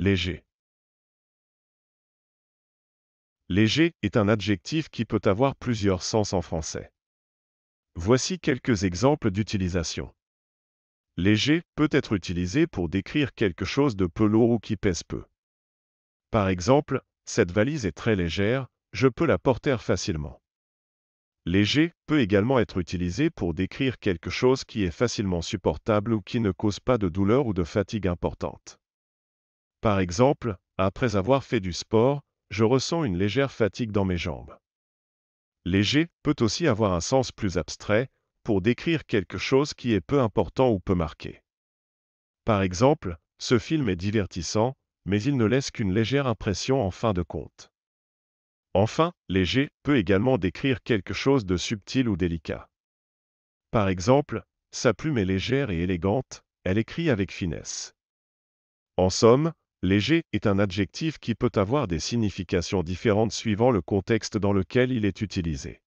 Léger. Léger est un adjectif qui peut avoir plusieurs sens en français. Voici quelques exemples d'utilisation. Léger peut être utilisé pour décrire quelque chose de peu lourd ou qui pèse peu. Par exemple, cette valise est très légère, je peux la porter facilement. Léger peut également être utilisé pour décrire quelque chose qui est facilement supportable ou qui ne cause pas de douleur ou de fatigue importante. Par exemple, après avoir fait du sport, je ressens une légère fatigue dans mes jambes. Léger peut aussi avoir un sens plus abstrait pour décrire quelque chose qui est peu important ou peu marqué. Par exemple, ce film est divertissant, mais il ne laisse qu'une légère impression en fin de compte. Enfin, léger peut également décrire quelque chose de subtil ou délicat. Par exemple, sa plume est légère et élégante, elle écrit avec finesse. En somme, Léger est un adjectif qui peut avoir des significations différentes suivant le contexte dans lequel il est utilisé.